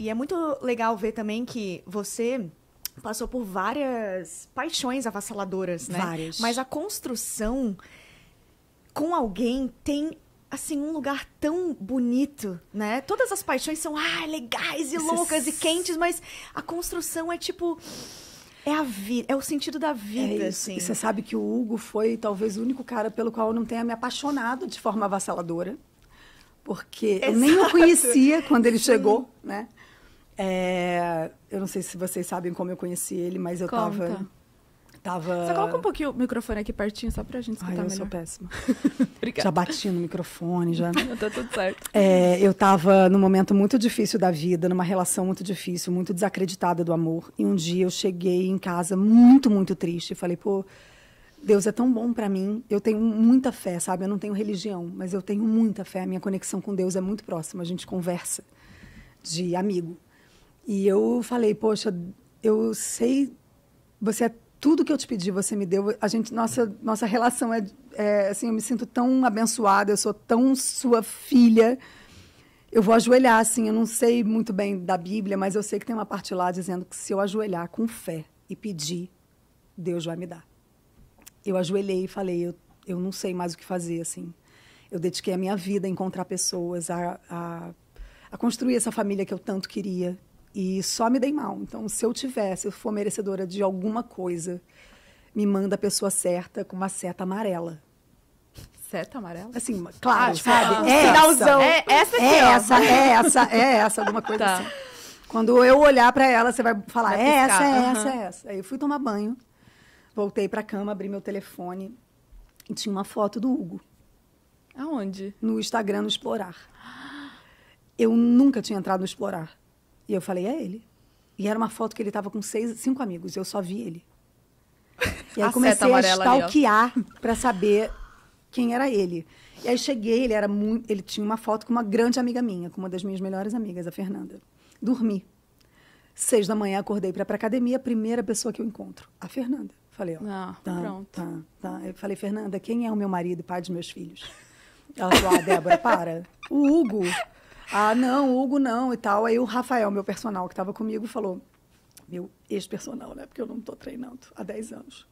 E é muito legal ver também que você passou por várias paixões avassaladoras, né? Várias. Mas a construção com alguém tem assim um lugar tão bonito, né? Todas as paixões são ah, legais e loucas e quentes, mas a construção é tipo é a vida, é o sentido da vida, é assim. E você sabe que o Hugo foi talvez o único cara pelo qual eu não tenha me apaixonado de forma avassaladora, porque Exato. eu nem o conhecia quando ele Sim. chegou, né? É, eu não sei se vocês sabem como eu conheci ele, mas eu Conta. tava. Tava... Você coloca um pouquinho o microfone aqui pertinho, só pra gente escutar Ai, eu melhor. sou péssima. Obrigada. Já bati no microfone, já... tá tudo certo. É, eu tava num momento muito difícil da vida, numa relação muito difícil, muito desacreditada do amor. E um dia eu cheguei em casa muito, muito triste. e Falei, pô, Deus é tão bom para mim. Eu tenho muita fé, sabe? Eu não tenho religião, mas eu tenho muita fé. A minha conexão com Deus é muito próxima. A gente conversa de amigo. E eu falei, poxa, eu sei, você é tudo que eu te pedi, você me deu. A gente, nossa, nossa relação é, é assim, eu me sinto tão abençoada, eu sou tão sua filha. Eu vou ajoelhar, assim, eu não sei muito bem da Bíblia, mas eu sei que tem uma parte lá dizendo que se eu ajoelhar com fé e pedir, Deus vai me dar. Eu ajoelhei e falei, eu, eu não sei mais o que fazer, assim. Eu dediquei a minha vida a encontrar pessoas, a, a, a construir essa família que eu tanto queria, e só me dei mal. Então, se eu tivesse, eu for merecedora de alguma coisa, me manda a pessoa certa com uma seta amarela. Seta amarela? Assim, claro, ah, tipo, sabe? É essa, é, é essa, é, essa, é essa, é essa, alguma coisa tá. assim. Quando eu olhar para ela, você vai falar, vai é essa, é uhum. essa, é essa. Aí eu fui tomar banho, voltei pra cama, abri meu telefone e tinha uma foto do Hugo. Aonde? No Instagram, no Explorar. Eu nunca tinha entrado no Explorar. E eu falei, é ele. E era uma foto que ele tava com seis, cinco amigos, eu só vi ele. E aí a comecei a stalkear para saber quem era ele. E aí cheguei, ele era muito, ele tinha uma foto com uma grande amiga minha, com uma das minhas melhores amigas, a Fernanda. Dormi. Seis da manhã acordei para para academia, primeira pessoa que eu encontro, a Fernanda. Falei, ó, ah, tá, pronto. Tá, tá. Eu falei, Fernanda, quem é o meu marido, e pai dos meus filhos? Ela falou, ah, Débora, para. O Hugo ah, não, Hugo não e tal. Aí o Rafael, meu personal, que estava comigo, falou, meu ex-personal, né? Porque eu não estou treinando há 10 anos.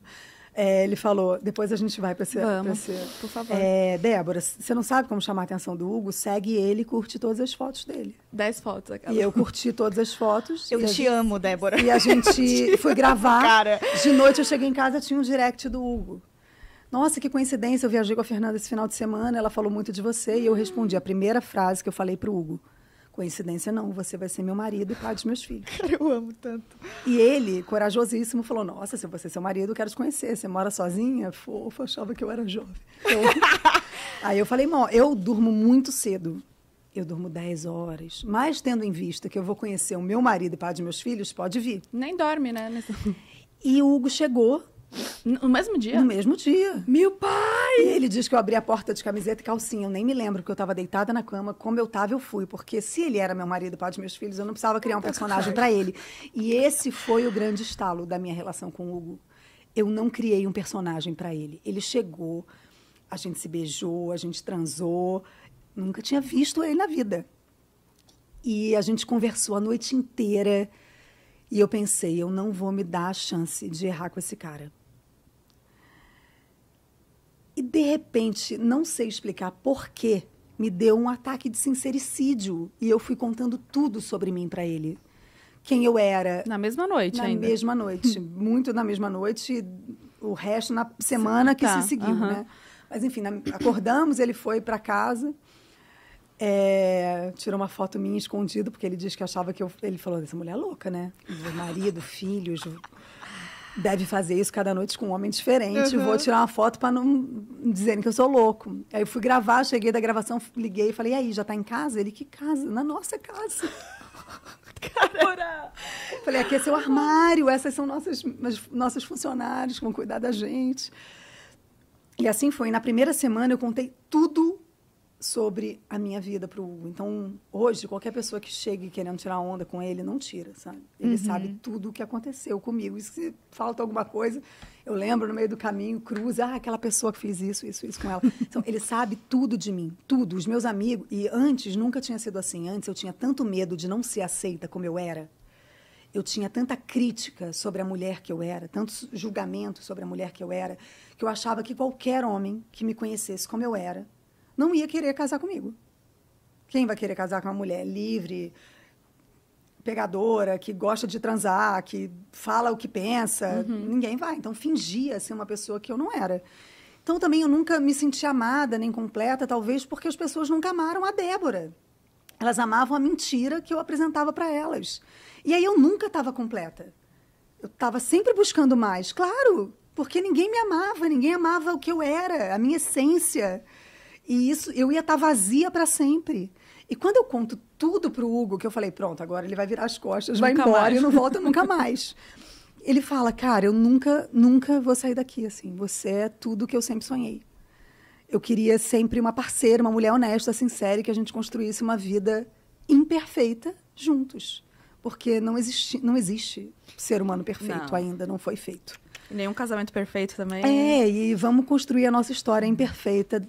É, ele falou, depois a gente vai para esse... Vamos, pra esse, por favor. É, Débora, você não sabe como chamar a atenção do Hugo? Segue ele e curte todas as fotos dele. Dez fotos. Aquela. E eu curti todas as fotos. Eu te gente, amo, Débora. E a gente foi gravar. Cara. De noite eu cheguei em casa, tinha um direct do Hugo. Nossa, que coincidência, eu viajei com a Fernanda esse final de semana, ela falou muito de você. E eu respondi a primeira frase que eu falei para o Hugo. Coincidência não, você vai ser meu marido e pai dos meus filhos. Cara, eu amo tanto. E ele, corajosíssimo, falou: Nossa, se você é seu marido, eu quero te conhecer. Você mora sozinha? Fofa, achava que eu era jovem. Aí eu falei: Mó, eu durmo muito cedo. Eu durmo 10 horas. Mas tendo em vista que eu vou conhecer o meu marido e pai dos meus filhos, pode vir. Nem dorme, né? E o Hugo chegou no mesmo dia? No mesmo dia. Meu pai! E ele diz que eu abri a porta de camiseta e calcinha. Eu nem me lembro que eu estava deitada na cama. Como eu estava, eu fui. Porque se ele era meu marido, pai de meus filhos, eu não precisava criar um personagem para ele. E esse foi o grande estalo da minha relação com o Hugo. Eu não criei um personagem para ele. Ele chegou, a gente se beijou, a gente transou. Nunca tinha visto ele na vida. E a gente conversou a noite inteira. E eu pensei, eu não vou me dar a chance de errar com esse cara. E de repente, não sei explicar por quê me deu um ataque de sincericídio e eu fui contando tudo sobre mim para ele. Quem eu era. Na mesma noite, na ainda. Na mesma noite. muito na mesma noite, o resto na semana Sim, que se tá. seguiu, né? Mas enfim, acordamos, ele foi para casa. É, tirou uma foto minha escondido, porque ele disse que achava que eu. Ele falou: essa mulher é louca, né? Meu marido, filhos. Deve fazer isso cada noite com um homem diferente. Uhum. Vou tirar uma foto para não dizerem que eu sou louco. Aí eu fui gravar, cheguei da gravação, liguei e falei: e aí, já tá em casa? Ele: que casa? Na nossa casa. Cara. Falei, aqui é seu armário, essas são nossas, nossas funcionárias que vão cuidar da gente. E assim foi. Na primeira semana eu contei tudo sobre a minha vida para o Hugo. Então, hoje, qualquer pessoa que chegue querendo tirar onda com ele, não tira, sabe? Ele uhum. sabe tudo o que aconteceu comigo. E se falta alguma coisa, eu lembro no meio do caminho, cruza, ah, aquela pessoa que fez isso, isso, isso com ela. Então, ele sabe tudo de mim, tudo. Os meus amigos, e antes nunca tinha sido assim. Antes eu tinha tanto medo de não ser aceita como eu era. Eu tinha tanta crítica sobre a mulher que eu era, tantos julgamentos sobre a mulher que eu era, que eu achava que qualquer homem que me conhecesse como eu era, não ia querer casar comigo. Quem vai querer casar com uma mulher livre, pegadora, que gosta de transar, que fala o que pensa? Uhum. Ninguém vai. Então, fingia ser uma pessoa que eu não era. Então, também eu nunca me senti amada nem completa, talvez porque as pessoas nunca amaram a Débora. Elas amavam a mentira que eu apresentava para elas. E aí eu nunca estava completa. Eu estava sempre buscando mais, claro, porque ninguém me amava, ninguém amava o que eu era, a minha essência. E isso eu ia estar tá vazia para sempre. E quando eu conto tudo pro Hugo, que eu falei, pronto, agora ele vai virar as costas, nunca vai embora mais. e não volta nunca mais. Ele fala, cara, eu nunca, nunca vou sair daqui, assim. Você é tudo que eu sempre sonhei. Eu queria sempre uma parceira, uma mulher honesta, sincera, e que a gente construísse uma vida imperfeita juntos. Porque não existe, não existe ser humano perfeito não. ainda, não foi feito. Nenhum casamento perfeito também. É, né? e vamos construir a nossa história imperfeita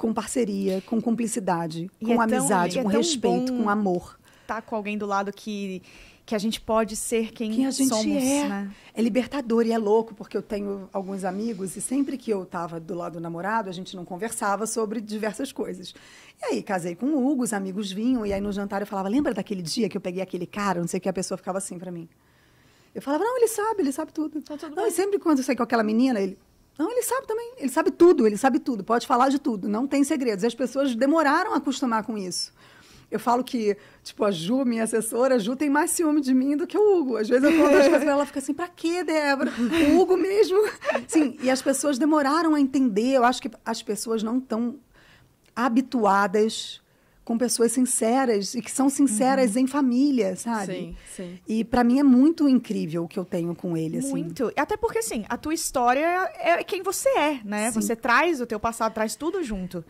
com parceria, com cumplicidade, e com é amizade, é tão, com é respeito, com amor. Tá com alguém do lado que que a gente pode ser quem, quem a gente somos, é. Né? É libertador e é louco, porque eu tenho alguns amigos e sempre que eu tava do lado do namorado, a gente não conversava sobre diversas coisas. E aí casei com o Hugo, os amigos vinham e aí no jantar eu falava: "Lembra daquele dia que eu peguei aquele cara?" Não sei o que a pessoa ficava assim para mim. Eu falava: "Não, ele sabe, ele sabe tudo". Tá tudo não, bem. e sempre quando eu saí com aquela menina, ele não, ele sabe também, ele sabe tudo, ele sabe tudo, pode falar de tudo, não tem segredos. E as pessoas demoraram a acostumar com isso. Eu falo que, tipo, a Ju, minha assessora, a Ju tem mais ciúme de mim do que o Hugo. Às vezes eu conto as coisas e ela, fica assim, pra quê, Débora? O Hugo mesmo? Sim, e as pessoas demoraram a entender. Eu acho que as pessoas não estão habituadas com pessoas sinceras e que são sinceras uhum. em família, sabe? Sim, sim. E para mim é muito incrível o que eu tenho com ele, assim. Muito. Até porque, assim, a tua história é quem você é, né? Sim. Você traz o teu passado, traz tudo junto.